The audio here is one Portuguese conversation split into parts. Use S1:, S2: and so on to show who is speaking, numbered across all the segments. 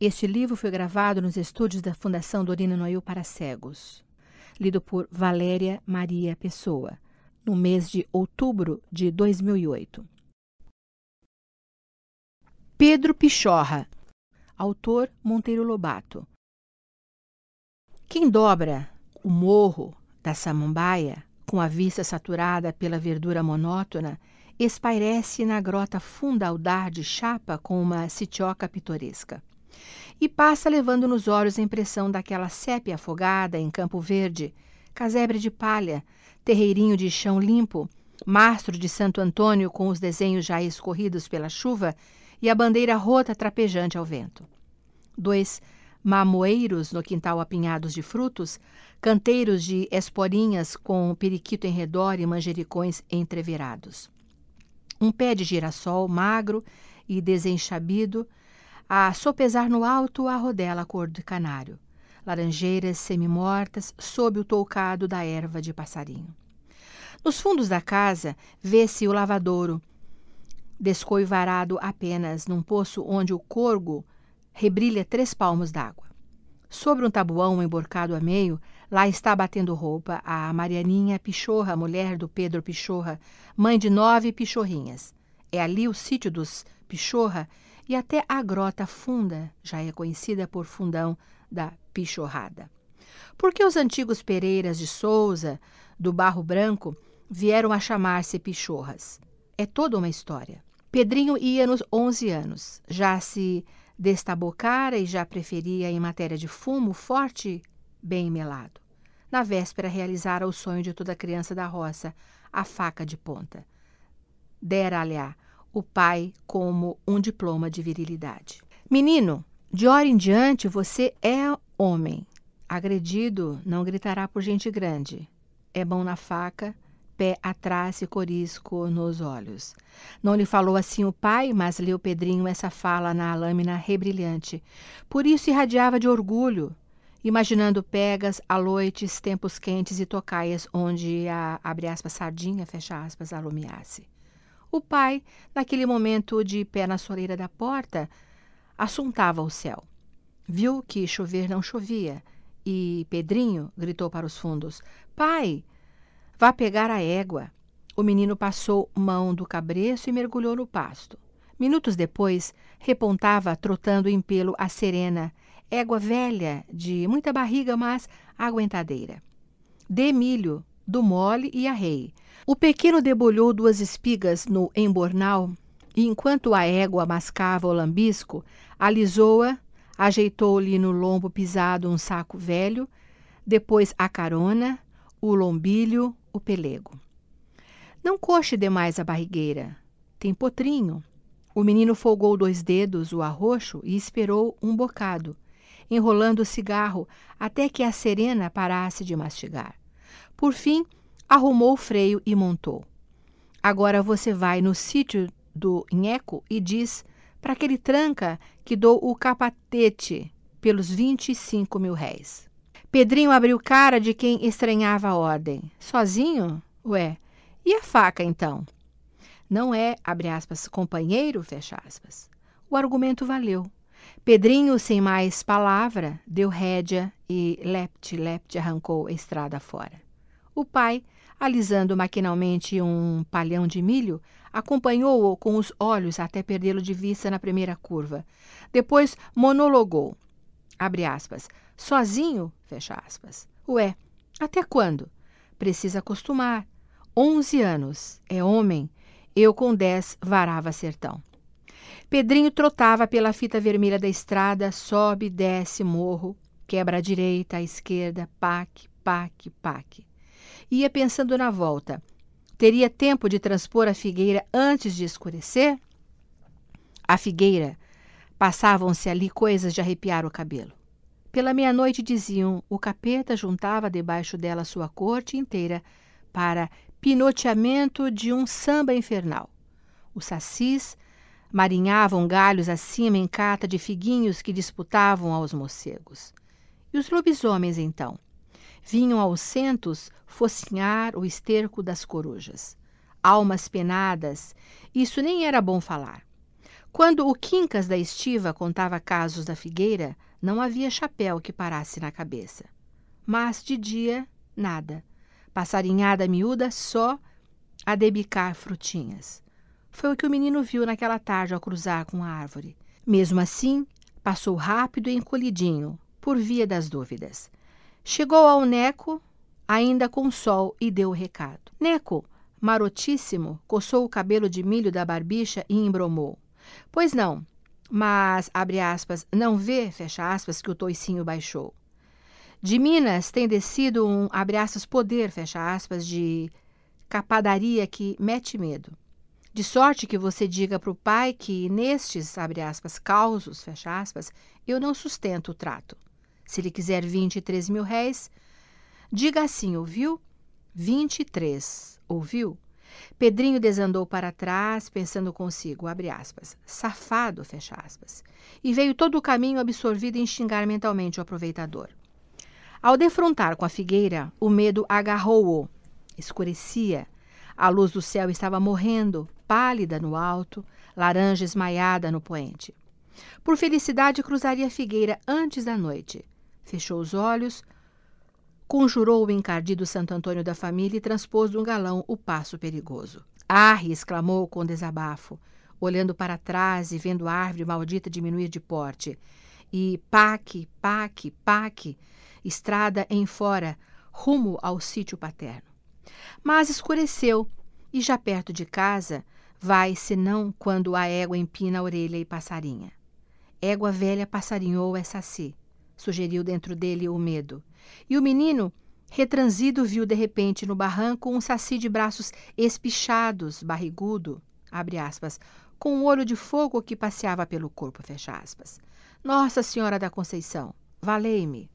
S1: Este livro foi gravado nos estúdios da Fundação Dorina Noil para Cegos, lido por Valéria Maria Pessoa, no mês de outubro de 2008. Pedro Pichorra, autor Monteiro Lobato. Quem dobra o morro da Samambaia, com a vista saturada pela verdura monótona, espairece na grota fundaldar de chapa com uma sitioca pitoresca. E passa levando nos olhos a impressão daquela sépia afogada em campo verde, casebre de palha, terreirinho de chão limpo, mastro de Santo Antônio com os desenhos já escorridos pela chuva e a bandeira rota trapejante ao vento. Dois mamoeiros no quintal apinhados de frutos, canteiros de esporinhas com periquito em redor e manjericões entreverados. Um pé de girassol magro e desenchabido a sopesar no alto a rodela cor de canário, laranjeiras semimortas sob o toucado da erva de passarinho. Nos fundos da casa vê-se o lavadouro, descoivarado apenas num poço onde o corgo rebrilha três palmos d'água. Sobre um tabuão emborcado a meio, lá está batendo roupa a Marianinha Pichorra, mulher do Pedro Pichorra, mãe de nove pichorrinhas. É ali o sítio dos Pichorra e até a Grota Funda, já é conhecida por Fundão da Pichorrada. Porque os antigos Pereiras de Souza, do Barro Branco, vieram a chamar-se Pichorras? É toda uma história. Pedrinho ia nos 11 anos, já se destabocara e já preferia, em matéria de fumo, forte, bem melado. Na véspera, realizara o sonho de toda criança da roça, a faca de ponta. Dera, aliás, o pai como um diploma de virilidade. Menino, de hora em diante você é homem. Agredido, não gritará por gente grande. É bom na faca, pé atrás e corisco nos olhos. Não lhe falou assim o pai, mas leu Pedrinho essa fala na lâmina rebrilhante. Por isso irradiava de orgulho, imaginando pegas, aloites, tempos quentes e tocaias onde a, abre aspas, sardinha, fecha aspas, alumiasse. O pai, naquele momento de pé na soleira da porta, assuntava o céu. Viu que chover não chovia e Pedrinho gritou para os fundos: Pai, vá pegar a égua. O menino passou mão do cabreço e mergulhou no pasto. Minutos depois, repontava trotando em pelo a serena, égua velha, de muita barriga, mas aguentadeira. Dê milho, do mole e a rei. O pequeno debulhou duas espigas no embornal e, enquanto a égua mascava o lambisco, alisou-a, ajeitou-lhe no lombo pisado um saco velho, depois a carona, o lombilho, o pelego. Não coxe demais a barrigueira. Tem potrinho. O menino folgou dois dedos, o arroxo, e esperou um bocado, enrolando o cigarro até que a serena parasse de mastigar. Por fim, Arrumou o freio e montou. Agora você vai no sítio do Nheco e diz para aquele tranca que dou o capatete pelos 25 mil réis. Pedrinho abriu cara de quem estranhava a ordem. Sozinho? Ué, e a faca então? Não é, abre aspas, companheiro, fecha aspas. O argumento valeu. Pedrinho, sem mais palavra, deu rédea e lepte, lepte arrancou a estrada fora. O pai Alisando maquinalmente um palhão de milho, acompanhou-o com os olhos até perdê-lo de vista na primeira curva. Depois monologou. Abre aspas. Sozinho? Fecha aspas. Ué, até quando? Precisa acostumar. Onze anos. É homem. Eu com dez varava sertão. Pedrinho trotava pela fita vermelha da estrada, sobe, desce, morro, quebra à direita, à esquerda, pac, pac, pac ia pensando na volta. Teria tempo de transpor a figueira antes de escurecer? A figueira. Passavam-se ali coisas de arrepiar o cabelo. Pela meia-noite diziam, o capeta juntava debaixo dela sua corte inteira para pinoteamento de um samba infernal. Os sacis marinhavam galhos acima em cata de figuinhos que disputavam aos morcegos. E os lobisomens, então? vinham aos centros focinhar o esterco das corujas. Almas penadas, isso nem era bom falar. Quando o Quincas da Estiva contava casos da figueira, não havia chapéu que parasse na cabeça. Mas de dia, nada. Passarinhada miúda só a debicar frutinhas. Foi o que o menino viu naquela tarde ao cruzar com a árvore. Mesmo assim, passou rápido e encolhidinho, por via das dúvidas. Chegou ao Neco, ainda com sol, e deu o recado. Neco, marotíssimo, coçou o cabelo de milho da barbicha e embromou. Pois não, mas, abre aspas, não vê, fecha aspas, que o toicinho baixou. De Minas tem descido um, abre aspas, poder, fecha aspas, de capadaria que mete medo. De sorte que você diga para o pai que nestes, abre aspas, causos, fecha aspas, eu não sustento o trato. Se ele quiser 23 mil réis, diga assim, ouviu? 23, ouviu? Pedrinho desandou para trás, pensando consigo, abre aspas, safado, fecha aspas, e veio todo o caminho absorvido em xingar mentalmente o aproveitador. Ao defrontar com a figueira, o medo agarrou-o. Escurecia. A luz do céu estava morrendo, pálida no alto, laranja esmaiada no poente. Por felicidade, cruzaria a figueira antes da noite. Fechou os olhos, conjurou o encardido Santo Antônio da família e transpôs de um galão o passo perigoso. Arre! Ah, exclamou com desabafo, olhando para trás e vendo a árvore maldita diminuir de porte. E paque, paque, paque, estrada em fora, rumo ao sítio paterno. Mas escureceu e já perto de casa vai senão quando a égua empina a orelha e passarinha. Égua velha passarinhou essa si sugeriu dentro dele o medo. E o menino, retransido, viu de repente no barranco um saci de braços espichados, barrigudo, aspas, com um olho de fogo que passeava pelo corpo, Nossa Senhora da Conceição, valei-me.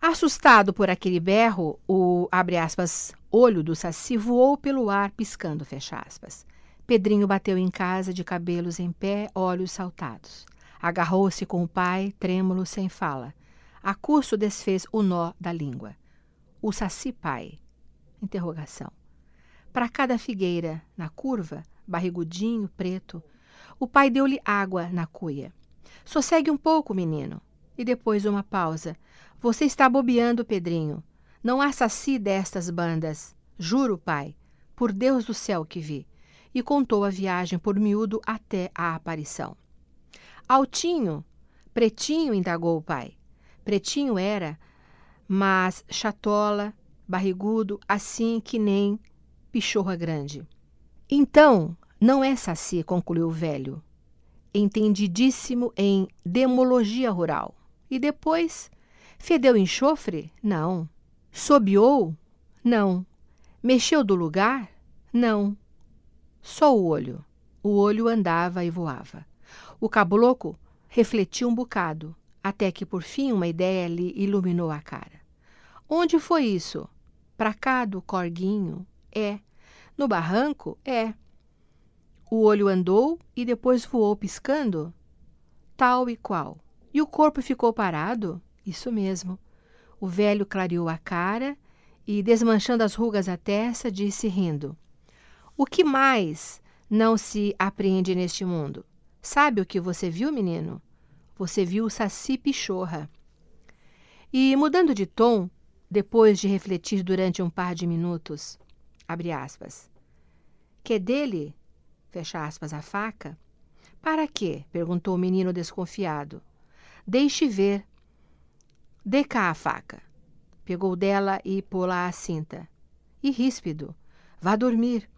S1: Assustado por aquele berro, o, aspas, olho do saci voou pelo ar, piscando, Pedrinho bateu em casa, de cabelos em pé, olhos saltados. Agarrou-se com o pai, trêmulo, sem fala. A curso desfez o nó da língua. O saci pai. Interrogação. Para cada figueira, na curva, barrigudinho, preto, o pai deu-lhe água na cuia. Sossegue um pouco, menino. E depois uma pausa. Você está bobeando, Pedrinho. Não há saci destas bandas. Juro, pai, por Deus do céu que vi. E contou a viagem por miúdo até a aparição. Altinho, pretinho, indagou o pai. Pretinho era, mas chatola, barrigudo, assim que nem pichorra grande. Então, não é saci, concluiu o velho, entendidíssimo em demologia rural. E depois, fedeu enxofre? Não. Sobiou? Não. Mexeu do lugar? Não. Só o olho. O olho andava e voava. O caboclo refletiu um bocado até que por fim uma ideia lhe iluminou a cara. Onde foi isso? Pra cá do corguinho? É. No barranco? É. O olho andou e depois voou piscando? Tal e qual. E o corpo ficou parado? Isso mesmo. O velho clareou a cara e, desmanchando as rugas à testa, disse rindo: O que mais não se apreende neste mundo? Sabe o que você viu, menino? Você viu o Saci Pichorra. E, mudando de tom, depois de refletir durante um par de minutos, abre aspas. Que dele? Fecha aspas a faca. Para quê? perguntou o menino desconfiado. Deixe ver. Dê cá a faca. Pegou dela e pô-la à cinta. E ríspido. Vá dormir.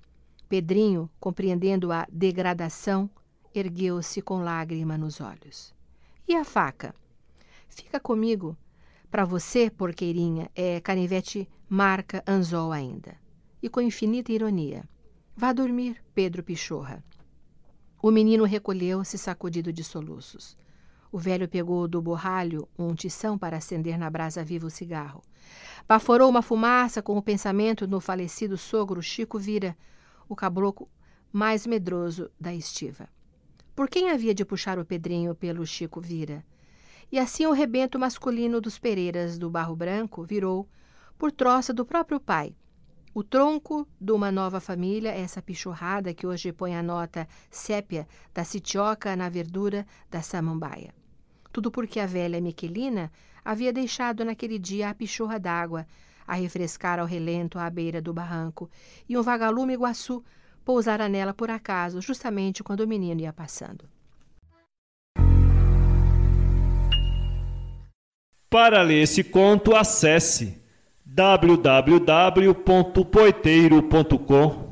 S1: Pedrinho, compreendendo a degradação, ergueu-se com lágrima nos olhos. E a faca? Fica comigo. Para você, porqueirinha, é canivete marca anzol ainda. E com infinita ironia. Vá dormir, Pedro Pichorra. O menino recolheu-se sacudido de soluços. O velho pegou do borralho um tição para acender na brasa viva o cigarro. Baforou uma fumaça com o pensamento no falecido sogro Chico Vira, o caboclo mais medroso da estiva. Por quem havia de puxar o Pedrinho pelo Chico Vira? E assim o rebento masculino dos Pereiras do Barro Branco virou, por troça do próprio pai, o tronco de uma nova família, essa pichurrada que hoje põe a nota sépia da sitioca na verdura da samambaia. Tudo porque a velha Miquelina havia deixado naquele dia a pichurra d'água, a refrescar ao relento à beira do barranco, e um vagalume iguaçu pousara nela por acaso, justamente quando o menino ia passando. Para ler esse conto, acesse www.poiteiro.com